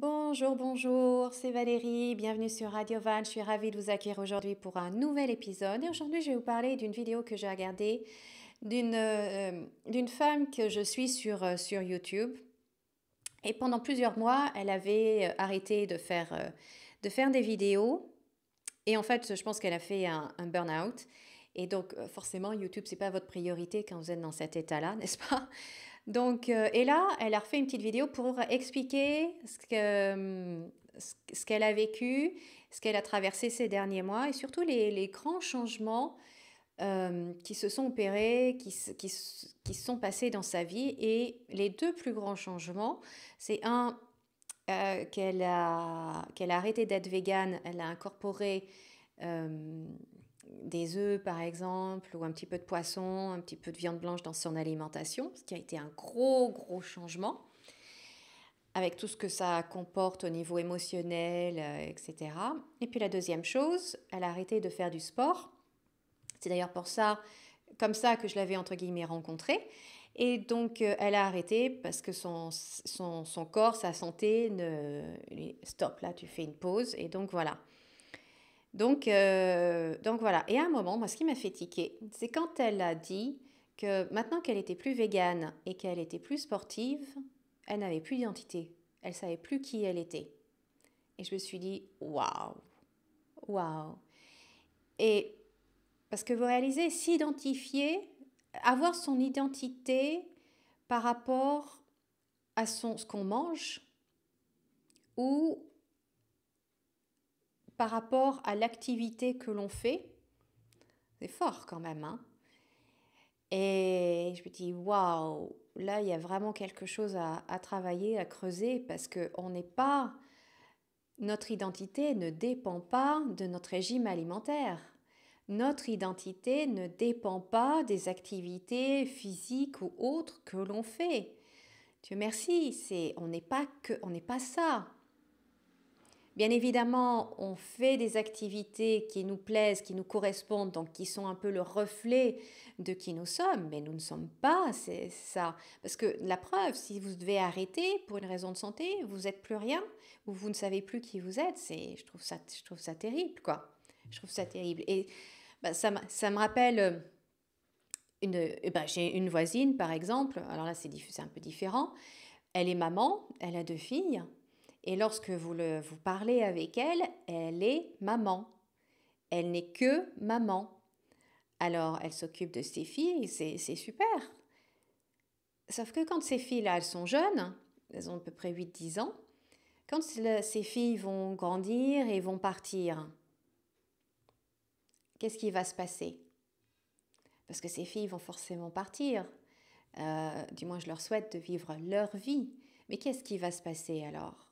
Bonjour, bonjour, c'est Valérie, bienvenue sur Radio Je suis ravie de vous accueillir aujourd'hui pour un nouvel épisode. Et aujourd'hui, je vais vous parler d'une vidéo que j'ai regardée d'une euh, femme que je suis sur, euh, sur YouTube. Et pendant plusieurs mois, elle avait euh, arrêté de faire, de faire des vidéos. Et en fait, je pense qu'elle a fait un, un burn-out. Et donc, forcément, YouTube, c'est pas votre priorité quand vous êtes dans cet état-là, n'est-ce pas donc, euh, et là, elle a refait une petite vidéo pour expliquer ce que, euh, ce qu'elle a vécu, ce qu'elle a traversé ces derniers mois et surtout les, les grands changements euh, qui se sont opérés, qui, qui, qui, se sont passés dans sa vie. Et les deux plus grands changements, c'est un qu'elle a, qu'elle a arrêté d'être végane, elle a incorporé des œufs par exemple, ou un petit peu de poisson, un petit peu de viande blanche dans son alimentation, ce qui a été un gros, gros changement, avec tout ce que ça comporte au niveau émotionnel, euh, etc. Et puis la deuxième chose, elle a arrêté de faire du sport. C'est d'ailleurs pour ça, comme ça, que je l'avais entre guillemets rencontrée. Et donc, euh, elle a arrêté parce que son, son corps, sa santé, ne... stop, là, tu fais une pause. Et donc, voilà. Donc, euh, donc voilà. Et à un moment, moi, ce qui m'a fait tiquer, c'est quand elle a dit que maintenant qu'elle était plus végane et qu'elle était plus sportive, elle n'avait plus d'identité. Elle savait plus qui elle était. Et je me suis dit, waouh, waouh. Et parce que vous réalisez, s'identifier, avoir son identité par rapport à son, ce qu'on mange ou par rapport à l'activité que l'on fait. C'est fort quand même. Hein. et je me dis, waouh, là, il y a vraiment quelque chose à, travailler, à creuser, parce que n'est pas... Notre identité ne dépend pas de notre régime alimentaire. Notre identité ne dépend pas des activités physiques ou autres que l'on fait. Dieu merci, c'est on n'est pas que on n'est pas ça. Bien évidemment, on fait des activités qui nous plaisent, qui nous correspondent, donc qui sont un peu le reflet de qui nous sommes, mais nous ne sommes pas, c'est ça. Parce que la preuve, si vous devez arrêter pour une raison de santé, vous n'êtes plus rien, ou vous ne savez plus qui vous êtes, je, trouve ça, terrible, quoi. Je trouve ça terrible. Et bah, ça, me rappelle... Euh, une, eh ben, j'ai une voisine, par exemple, alors là c'est, c'est un peu différent, elle est maman, elle a deux filles, et lorsque vous, le, vous parlez avec elle, elle est maman. Elle n'est que maman. Alors, elle s'occupe de ses filles, c'est super. Sauf que quand ces filles-là, elles sont jeunes, elles ont à peu près 8-10 ans, quand ces filles vont grandir et vont partir, qu'est-ce qui va se passer Parce que ces filles vont forcément partir. Euh, du moins, je leur souhaite de vivre leur vie. Mais qu'est-ce qui va se passer alors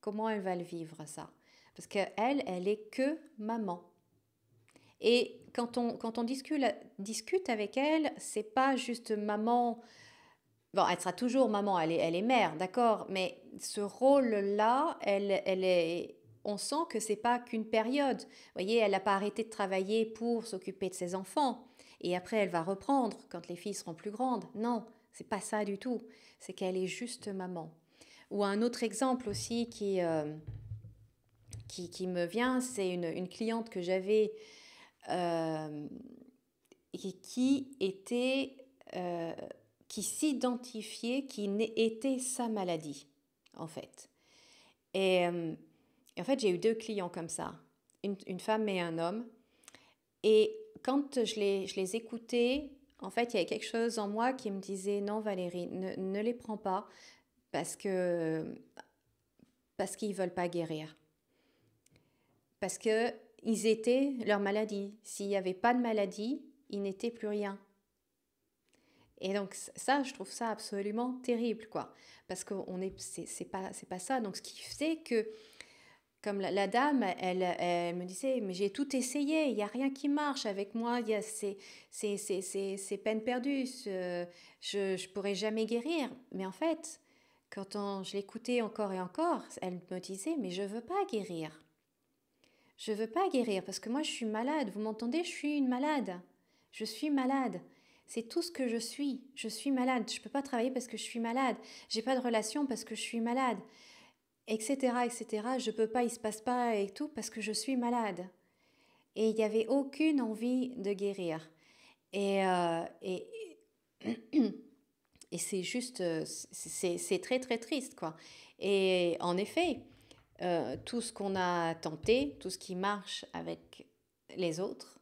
comment elle va le vivre ça. Parce qu'elle, elle est que maman. Et quand on, quand on discute, discute avec elle, c'est pas juste maman. Bon, elle sera toujours maman, elle est, elle est mère, d'accord, mais ce rôle-là, elle, elle est, on sent que c'est pas qu'une période. Vous voyez, elle n'a pas arrêté de travailler pour s'occuper de ses enfants. Et après, elle va reprendre quand les filles seront plus grandes. Non, c'est pas ça du tout. C'est qu'elle est juste maman. Ou un autre exemple aussi euh, qui, qui, me vient, c'est une, une, cliente que j'avais euh, et qui était, euh, qui s'identifiait, qui était sa maladie, en fait. Et, et en fait, j'ai eu deux clients comme ça, une, une, femme et un homme. Et quand je les, je les écoutais, en fait, il y avait quelque chose en moi qui me disait non, Valérie, ne, ne les prends pas parce que parce qu'ils veulent pas guérir. Parce que ils étaient leur maladie. S'il n'y avait pas de maladie, ils n'étaient plus rien. Et donc ça, je trouve ça absolument terrible, quoi. Parce que on est, c'est pas, c'est pas ça. Donc ce qui fait que, comme la, dame, elle, elle, me disait, mais j'ai tout essayé, il n'y a rien qui marche avec moi, il y a ces, peines je, ne pourrais jamais guérir. Mais en fait, quand je l'écoutais encore et encore, elle me disait Mais je ne veux pas guérir. Je ne veux pas guérir parce que moi je suis malade. Vous m'entendez Je suis une malade. Je suis malade. C'est tout ce que je suis. Je suis malade. Je peux pas travailler parce que je suis malade. J'ai pas de relation parce que je suis malade. Etc. Etc. Je peux pas, il se passe pas et tout parce que je suis malade. Et il n'y avait aucune envie de guérir. Et, euh, et Et c'est juste, euh, c'est très très triste quoi. Et en effet, euh, tout ce qu'on a tenté, tout ce qui marche avec les autres,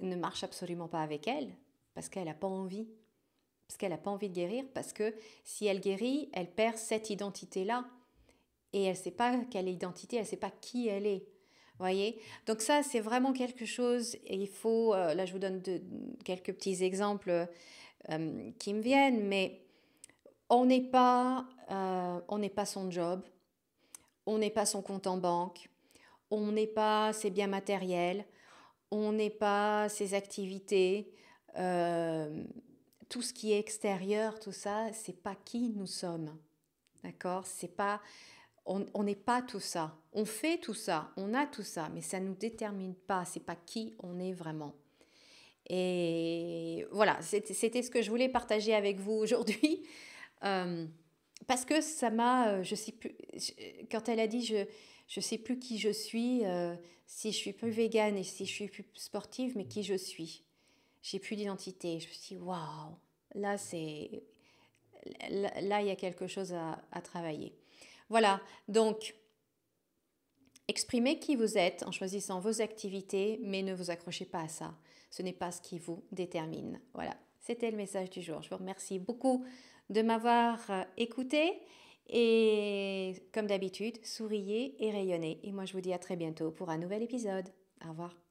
ne marche absolument pas avec elle, parce qu'elle n'a pas envie, parce qu'elle n'a pas envie de guérir, parce que si elle guérit, elle perd cette identité-là, et elle ne sait pas quelle identité, elle ne sait pas qui elle est. Voyez Donc ça, c'est vraiment quelque chose, et il faut, euh, là je vous donne de, quelques petits exemples euh, qui me viennent, mais on n'est pas, euh, on n'est pas son job, on n'est pas son compte en banque, on n'est pas ses biens matériels, on n'est pas ses activités, euh, tout ce qui est extérieur, tout ça, c'est pas qui nous sommes, d'accord C'est pas, on n'est pas tout ça. On fait tout ça, on a tout ça, mais ça ne nous détermine pas. C'est pas qui on est vraiment. Et voilà, c'était ce que je voulais partager avec vous aujourd'hui. Euh, parce que ça m'a, euh, je sais plus, quand elle a dit je ne sais plus qui je suis, euh, si je suis plus végane et si je suis plus sportive, mais qui je suis. J'ai plus d'identité. Je me suis dit waouh, là c'est, là il y a quelque chose à, à travailler. Voilà, donc exprimez qui vous êtes en choisissant vos activités, mais ne vous accrochez pas à ça ce n'est pas ce qui vous détermine. Voilà, c'était le message du jour. Je vous remercie beaucoup de m'avoir euh, écouté et comme d'habitude, souriez et rayonnez. Et moi, je vous dis à très bientôt pour un nouvel épisode. Au revoir.